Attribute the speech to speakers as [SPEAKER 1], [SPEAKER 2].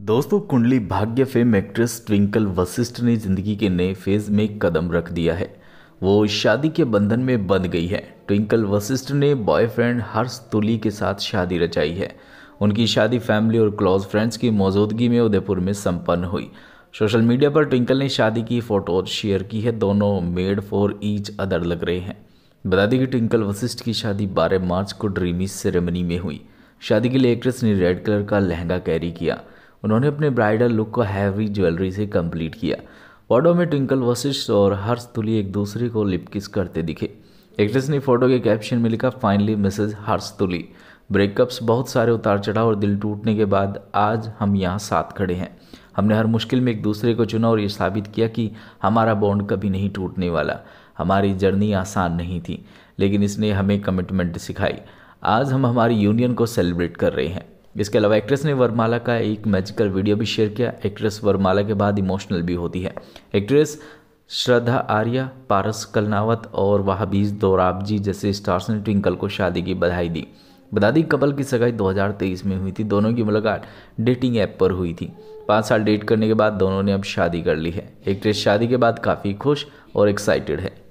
[SPEAKER 1] दोस्तों कुंडली भाग्य फेम एक्ट्रेस ट्विंकल वशिष्ठ ने जिंदगी के नए फेज में कदम रख दिया है वो शादी के बंधन में बंध गई है ट्विंकल वशिष्ठ ने बॉयफ्रेंड हर्ष तुली के साथ शादी रचाई है उनकी शादी फैमिली और क्लोज फ्रेंड्स की मौजूदगी में उदयपुर में संपन्न हुई सोशल मीडिया पर ट्विंकल ने शादी की फोटो शेयर की है दोनों मेड फॉर ईच अदर लग रहे हैं बता दें कि ट्विंकल वशिष्ठ की शादी 12 मार्च को ड्रीमी सेरेमनी में हुई शादी के लिए एक्ट्रेस ने रेड कलर का लहंगा कैरी किया उन्होंने अपने ब्राइडल लुक को हैवी ज्वेलरी से कंप्लीट किया फोटो में ट्विंकल वशिष्ठ और हर्ष तुली एक दूसरे को लिपकिस करते दिखे एक्ट्रेस ने फोटो के कैप्शन में लिखा फाइनली मिसेज हर्ष तुली ब्रेकअप्स बहुत सारे उतार चढ़ाव और दिल टूटने के बाद आज हम यहाँ साथ खड़े हैं हमने हर मुश्किल में एक दूसरे को चुना और ये साबित किया कि हमारा बॉन्ड कभी नहीं टूटने वाला हमारी जर्नी आसान नहीं थी लेकिन इसने हमें कमिटमेंट सिखाई आज हम हमारी यूनियन को सेलिब्रेट कर रहे हैं इसके अलावा एक्ट्रेस ने वर्माला का एक मैजिकल वीडियो भी शेयर किया एक्ट्रेस वरमाला के बाद इमोशनल भी होती है एक्ट्रेस श्रद्धा आर्या पारस कलनावत और वहाबीज दोराबजी जैसे स्टार्स ने ट्विंकल को शादी की बधाई दी बता दी कपल की सगाई 2023 में हुई थी दोनों की मुलाकात डेटिंग ऐप पर हुई थी पाँच साल डेट करने के बाद दोनों ने अब शादी कर ली है एक्ट्रेस शादी के बाद काफ़ी खुश और एक्साइटेड है